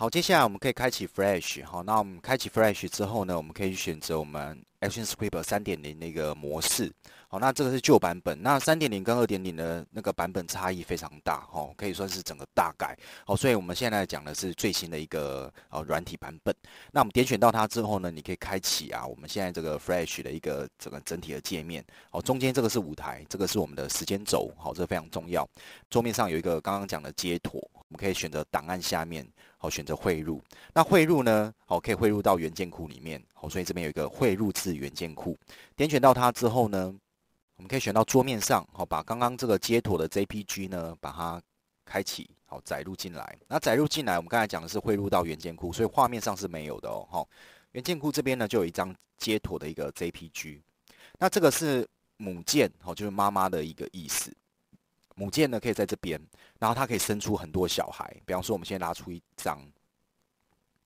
好，接下来我们可以开启 Flash。好，那我们开启 Flash 之后呢，我们可以选择我们 ActionScript 三点零那个模式。好，那这个是旧版本。那三点零跟二点零的那个版本差异非常大，哦，可以算是整个大改。好，所以我们现在讲的是最新的一个呃软体版本。那我们点选到它之后呢，你可以开启啊，我们现在这个 Flash 的一个整个整体的界面。好，中间这个是舞台，这个是我们的时间轴，好，这个非常重要。桌面上有一个刚刚讲的接妥，我们可以选择档案下面，好，选择汇入。那汇入呢，好，可以汇入到元件库里面。好，所以这边有一个汇入至元件库。点选到它之后呢？我们可以选到桌面上，好，把刚刚这个街妥的 JPG 呢，把它开启，好，载入进来。那载入进来，我们刚才讲的是汇入到原件库，所以画面上是没有的哦。好，原件库这边呢，就有一张街妥的一个 JPG。那这个是母舰，好，就是妈妈的一个意思。母舰呢，可以在这边，然后它可以生出很多小孩。比方说，我们先拉出一张，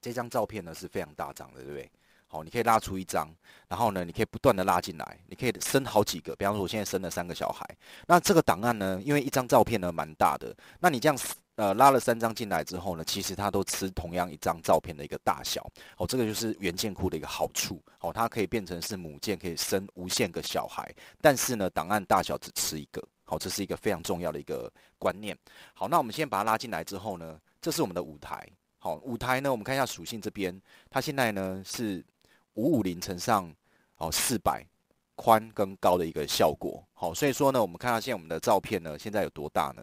这张照片呢是非常大张的，对不对？好，你可以拉出一张，然后呢，你可以不断的拉进来，你可以生好几个。比方说，我现在生了三个小孩，那这个档案呢，因为一张照片呢蛮大的，那你这样呃拉了三张进来之后呢，其实它都吃同样一张照片的一个大小。好，这个就是原件库的一个好处。好，它可以变成是母件，可以生无限个小孩，但是呢，档案大小只吃一个。好，这是一个非常重要的一个观念。好，那我们现在把它拉进来之后呢，这是我们的舞台。好，舞台呢，我们看一下属性这边，它现在呢是。五五零乘上好四百宽跟高的一个效果，好，所以说呢，我们看到现在我们的照片呢，现在有多大呢？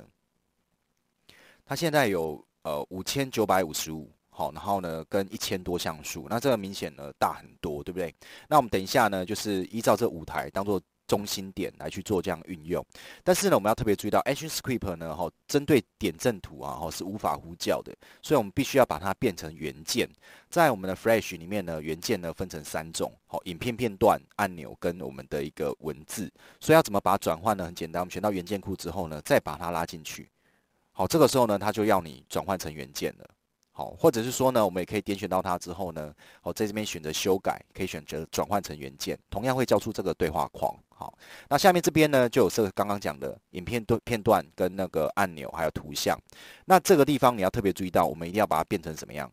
它现在有呃五千九百五十五，好，然后呢跟一千多像素，那这个明显呢大很多，对不对？那我们等一下呢，就是依照这舞台当做。中心点来去做这样运用，但是呢，我们要特别注意到 Action Script 呢，针对点阵图啊，是无法呼叫的，所以我们必须要把它变成元件。在我们的 Flash 里面呢，元件呢分成三种，好，影片片段、按钮跟我们的一个文字。所以要怎么把它转换呢？很简单，我们选到元件库之后呢，再把它拉进去，好，这个时候呢，它就要你转换成元件了，好，或者是说呢，我们也可以点选到它之后呢，好，在这边选择修改，可以选择转换成元件，同样会叫出这个对话框。好，那下面这边呢，就有这个刚刚讲的影片段片段跟那个按钮，还有图像。那这个地方你要特别注意到，我们一定要把它变成什么样？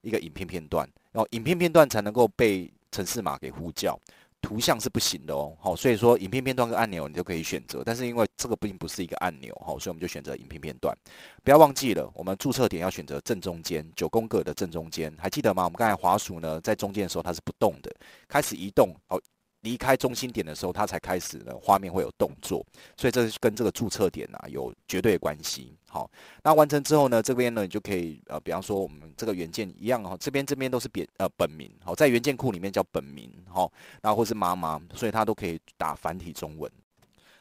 一个影片片段，然后影片片段才能够被城市码给呼叫。图像是不行的哦。好，所以说影片片段跟按钮你就可以选择，但是因为这个并不是一个按钮，好，所以我们就选择影片片段。不要忘记了，我们注册点要选择正中间，九宫格的正中间，还记得吗？我们刚才滑鼠呢，在中间的时候它是不动的，开始移动好，离开中心点的时候，它才开始呢，画面会有动作，所以这跟这个注册点啊有绝对关系。好，那完成之后呢，这边呢就可以呃，比方说我们这个元件一样哈，这边这边都是别呃本名，好，在元件库里面叫本名，好，那或是妈妈，所以它都可以打繁体中文。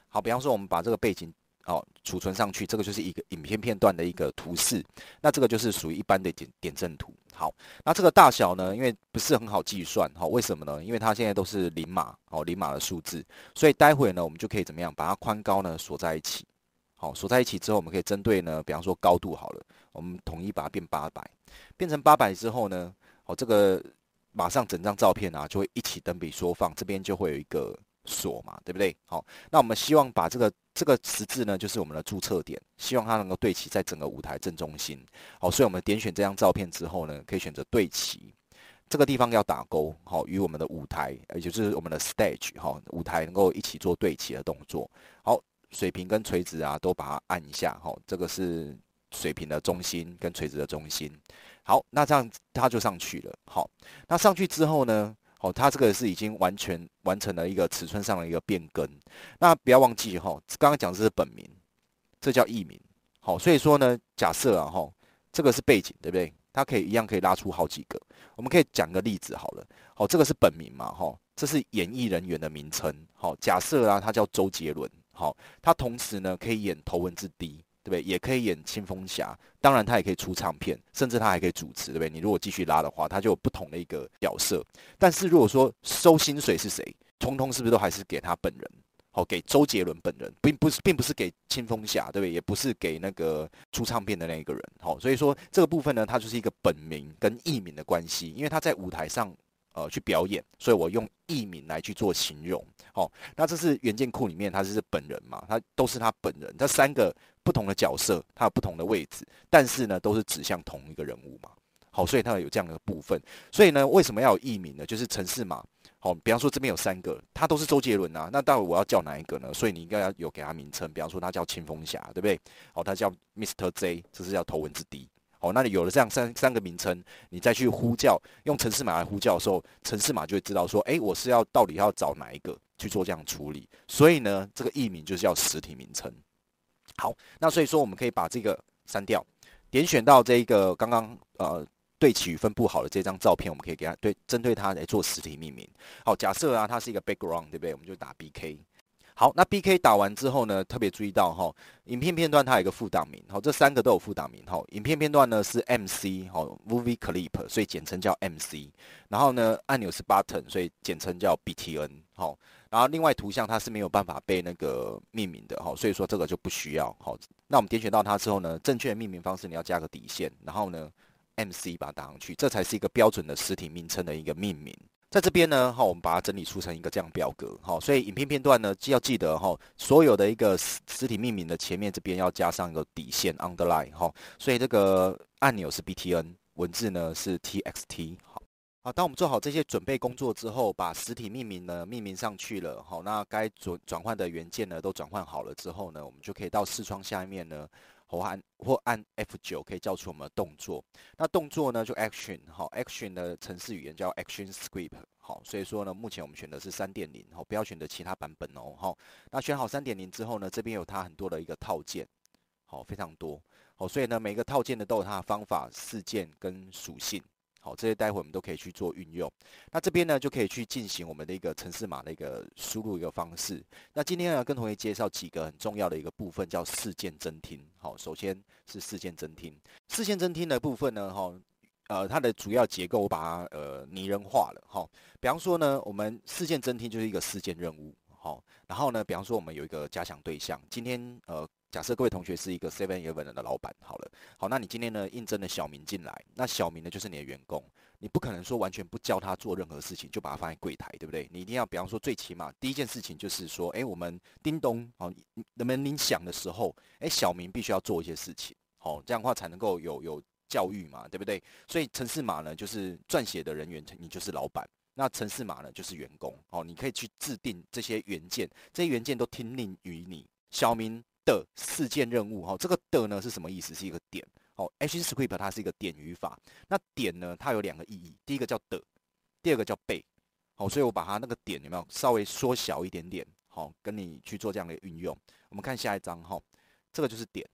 好，比方说我们把这个背景哦储存上去，这个就是一个影片片段的一个图示，那这个就是属于一般的点点阵图。好，那这个大小呢？因为不是很好计算，好，为什么呢？因为它现在都是零码，哦，零码的数字，所以待会呢，我们就可以怎么样，把它宽高呢锁在一起，好，锁在一起之后，我们可以针对呢，比方说高度好了，我们统一把它变八百，变成八百之后呢，哦，这个马上整张照片啊就会一起等比缩放，这边就会有一个锁嘛，对不对？好，那我们希望把这个。这个十字呢，就是我们的注册点，希望它能够对齐在整个舞台正中心。好，所以我们点选这张照片之后呢，可以选择对齐，这个地方要打勾，好，与我们的舞台，也就是我们的 stage，哈，舞台能够一起做对齐的动作。好，水平跟垂直啊，都把它按一下，好，这个是水平的中心跟垂直的中心。好，那这样它就上去了。好，那上去之后呢？哦，它这个是已经完全完成了一个尺寸上的一个变更。那不要忘记哈，刚刚讲这是本名，这叫艺名。好，所以说呢，假设啊哈，这个是背景对不对？它可以一样可以拉出好几个。我们可以讲个例子好了。好，这个是本名嘛哈，这是演艺人员的名称。好，假设啊，他叫周杰伦。好，他同时呢可以演头文字 D。对，也可以演《青风侠》，当然他也可以出唱片，甚至他还可以主持，对不对？你如果继续拉的话，他就有不同的一个角色。但是如果说收薪水是谁，通通是不是都还是给他本人？好，给周杰伦本人，并不是，并不是给《青风侠》，对不对？也不是给那个出唱片的那一个人。好，所以说这个部分呢，它就是一个本名跟艺名的关系，因为他在舞台上呃去表演，所以我用艺名来去做形容。好，那这是原件库里面，他是本人嘛？他都是他本人，他三个。不同的角色，他有不同的位置，但是呢，都是指向同一个人物嘛。好，所以它有这样的部分。所以呢，为什么要有艺名呢？就是城市嘛。好，比方说这边有三个，他都是周杰伦啊。那待会我要叫哪一个呢？所以你应该要有给他名称。比方说他叫青风侠，对不对？哦，他叫 Mister J，这是叫头文字 D。好，那你有了这样三三个名称，你再去呼叫用城市码来呼叫的时候，城市码就会知道说，哎，我是要到底要找哪一个去做这样处理。所以呢，这个艺名就是要实体名称。好，那所以说我们可以把这个删掉，点选到这一个刚刚呃对齐与分布好的这张照片，我们可以给它对针对它来做实体命名。好，假设啊它是一个 background，对不对？我们就打 B K。好，那 B K 打完之后呢，特别注意到哈，影片片段它有一个副档名，好，这三个都有副档名哈。影片片段呢是 M C 好 movie clip，所以简称叫 M C。然后呢按钮是 button，所以简称叫 B T N 好。然后另外图像它是没有办法被那个命名的哈，所以说这个就不需要好。那我们点选到它之后呢，正确的命名方式你要加个底线，然后呢，MC 把它打上去，这才是一个标准的实体名称的一个命名。在这边呢哈，我们把它整理出成一个这样表格哦，所以影片片段呢，既要记得哈，所有的一个实实体命名的前面这边要加上一个底线 underline 哈。所以这个按钮是 BTN，文字呢是 TXT。好，当我们做好这些准备工作之后，把实体命名呢命名上去了，好，那该转转换的元件呢都转换好了之后呢，我们就可以到视窗下面呢，或按或按 F9 可以叫出我们的动作。那动作呢就 Action，好，Action 的城市语言叫 Action Script，好，所以说呢，目前我们选的是三点零，好，不要选的其他版本哦，好，那选好三点零之后呢，这边有它很多的一个套件，好，非常多，好，所以呢，每一个套件呢都有它的方法、事件跟属性。好，这些待会我们都可以去做运用。那这边呢，就可以去进行我们的一个城市码的一个输入一个方式。那今天呢，跟同学介绍几个很重要的一个部分，叫事件侦听。好，首先是事件侦听。事件侦听的部分呢，哈，呃，它的主要结构我把它呃拟人化了。哈，比方说呢，我们事件侦听就是一个事件任务。好，然后呢，比方说我们有一个加强对象，今天呃。假设各位同学是一个 seven eleven 的老板，好了，好，那你今天呢，应征了小明进来，那小明呢，就是你的员工，你不可能说完全不教他做任何事情，就把他放在柜台，对不对？你一定要，比方说，最起码第一件事情就是说，哎，我们叮咚，好，能铃响的时候，哎，小明必须要做一些事情，好，这样的话才能够有有教育嘛，对不对？所以城市码呢，就是撰写的人员，你就是老板，那城市码呢，就是员工，哦，你可以去制定这些原件，这些原件都听令于你，小明。的事件任务哈，这个的呢是什么意思？是一个点哦。h script 它是一个点语法，那点呢它有两个意义，第一个叫的，第二个叫被。好，所以我把它那个点有没有稍微缩小一点点？好，跟你去做这样的运用。我们看下一章哈，这个就是点。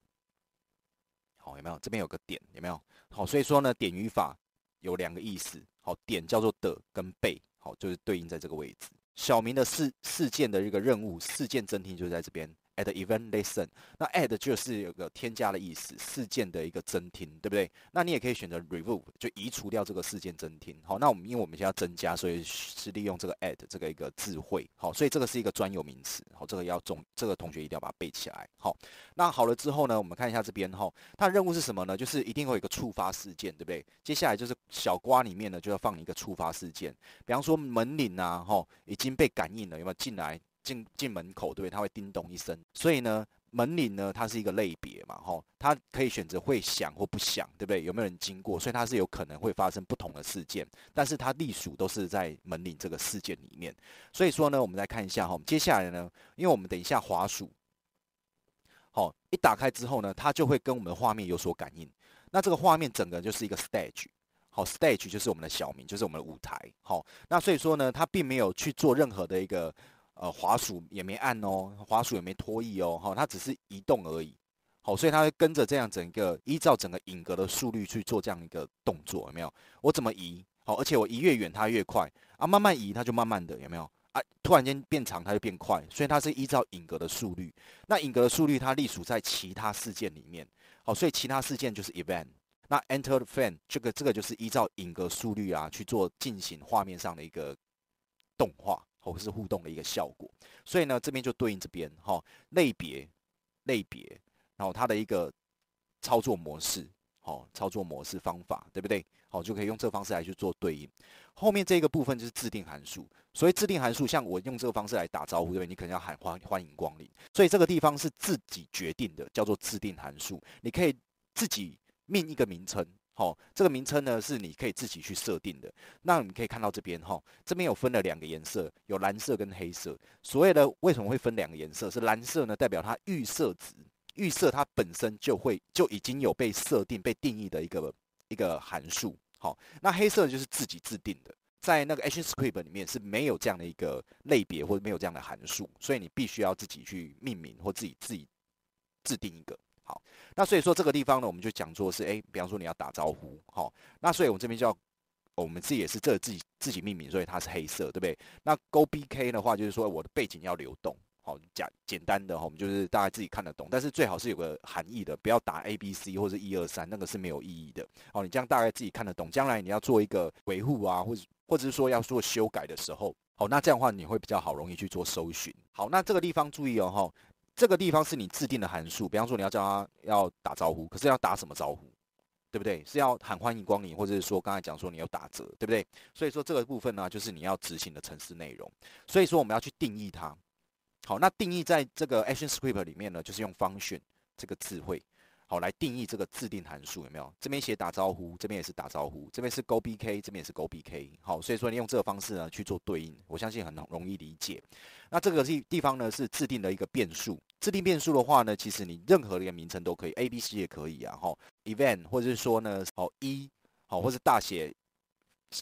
好，有没有？这边有个点，有没有？好，所以说呢，点语法有两个意思。好，点叫做的跟被。好，就是对应在这个位置。小明的事事件的一个任务事件暂停就在这边。Add event listen，那 add 就是有个添加的意思，事件的一个增听，对不对？那你也可以选择 remove，就移除掉这个事件增听。好，那我们因为我们现要增加，所以是利用这个 add 这个一个智慧。好，所以这个是一个专有名词。好，这个要重，这个同学一定要把它背起来。好，那好了之后呢，我们看一下这边哈，它的任务是什么呢？就是一定会有一个触发事件，对不对？接下来就是小瓜里面呢就要放一个触发事件，比方说门铃啊，哈，已经被感应了有没有进来？进进门口对，它会叮咚一声，所以呢，门铃呢，它是一个类别嘛，吼，它可以选择会响或不响，对不对？有没有人经过，所以它是有可能会发生不同的事件，但是它隶属都是在门铃这个事件里面。所以说呢，我们再看一下哈，接下来呢，因为我们等一下滑鼠，好，一打开之后呢，它就会跟我们的画面有所感应。那这个画面整个就是一个 stage，好，stage 就是我们的小名，就是我们的舞台，好，那所以说呢，它并没有去做任何的一个。呃，滑鼠也没按哦，滑鼠也没脱移哦，哈，它只是移动而已，好，所以它会跟着这样整个依照整个影格的速率去做这样一个动作，有没有？我怎么移？好，而且我移越远它越快啊，慢慢移它就慢慢的，有没有？啊，突然间变长它就变快，所以它是依照影格的速率。那影格的速率它隶属在其他事件里面，好，所以其他事件就是 event。那 enter f r a n e 这个这个就是依照影格速率啊去做进行画面上的一个动画。或是互动的一个效果，所以呢，这边就对应这边哈，类别，类别，然后它的一个操作模式，好，操作模式方法，对不对？好，就可以用这个方式来去做对应。后面这个部分就是自定函数，所以自定函数像我用这个方式来打招呼，对不对？你可能要喊欢欢迎光临，所以这个地方是自己决定的，叫做自定函数，你可以自己命一个名称。好，这个名称呢是你可以自己去设定的。那你可以看到这边，哈，这边有分了两个颜色，有蓝色跟黑色。所谓的为什么会分两个颜色，是蓝色呢代表它预设值，预设它本身就会就已经有被设定、被定义的一个一个函数。好，那黑色就是自己制定的，在那个 h t script 里面是没有这样的一个类别或者没有这样的函数，所以你必须要自己去命名或自己自己制定一个。好，那所以说这个地方呢，我们就讲说是，哎，比方说你要打招呼，好，那所以我们这边就要，我们自己也是这自己自己命名，所以它是黑色，对不对？那 Go BK 的话，就是说我的背景要流动，好，简简单的哈，我们就是大家自己看得懂，但是最好是有个含义的，不要打 A B C 或者一二三，那个是没有意义的，哦，你这样大概自己看得懂，将来你要做一个维护啊，或者或者是说要做修改的时候，好，那这样的话你会比较好，容易去做搜寻。好，那这个地方注意哦，哈。这个地方是你制定的函数，比方说你要叫他要打招呼，可是要打什么招呼，对不对？是要喊欢迎光临，或者是说刚才讲说你要打折，对不对？所以说这个部分呢，就是你要执行的程式内容。所以说我们要去定义它，好，那定义在这个 Action Script 里面呢，就是用 function 这个智慧。好，来定义这个自定函数有没有？这边写打招呼，这边也是打招呼，这边是 go bk，这边也是 go bk。好，所以说你用这个方式呢去做对应，我相信很容易理解。那这个地地方呢是自定的一个变数，自定变数的话呢，其实你任何一个名称都可以，abc 也可以啊。哈，event 或者是说呢，好一，好或是大写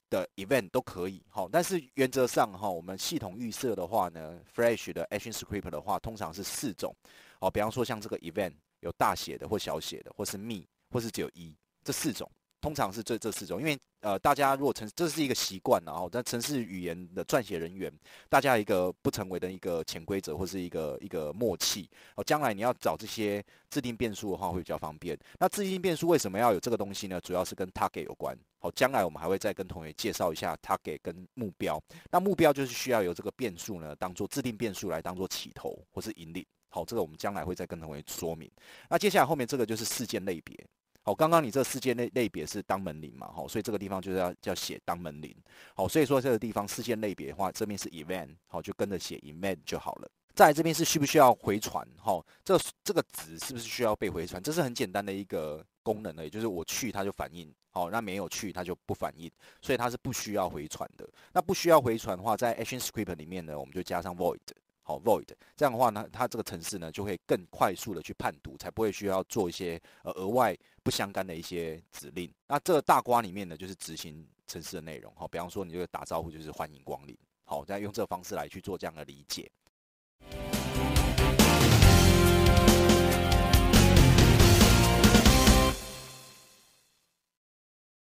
的 event 都可以。好，但是原则上哈，我们系统预设的话呢，Flash 的 Action Script 的话，通常是四种。好，比方说像这个 event。有大写的或小写的，或是密，或是只有一，这四种通常是这这四种，因为呃大家如果成这是一个习惯，然后在城市语言的撰写人员，大家一个不成为的一个潜规则或是一个一个默契，哦，将来你要找这些制定变数的话会比较方便。那制定变数为什么要有这个东西呢？主要是跟 target 有关，好，将来我们还会再跟同学介绍一下 target 跟目标。那目标就是需要有这个变数呢，当做制定变数来当做起头或是引领。好，这个我们将来会再跟同学说明。那接下来后面这个就是事件类别。好，刚刚你这事件类类别是当门铃嘛？好，所以这个地方就是要要写当门铃。好，所以说这个地方事件类别的话，这边是 event 好，就跟着写 event 就好了。在这边是需不需要回传？哈，这这个值是不是需要被回传？这是很简单的一个功能的，也就是我去它就反应，好，那没有去它就不反应，所以它是不需要回传的。那不需要回传的话，在 action script 里面呢，我们就加上 void。好，void，这样的话呢，它这个程式呢就会更快速的去判读，才不会需要做一些呃额外不相干的一些指令。那这大瓜里面呢，就是执行程式的内容。好，比方说你这个打招呼就是欢迎光临。好，再用这方式来去做这样的理解。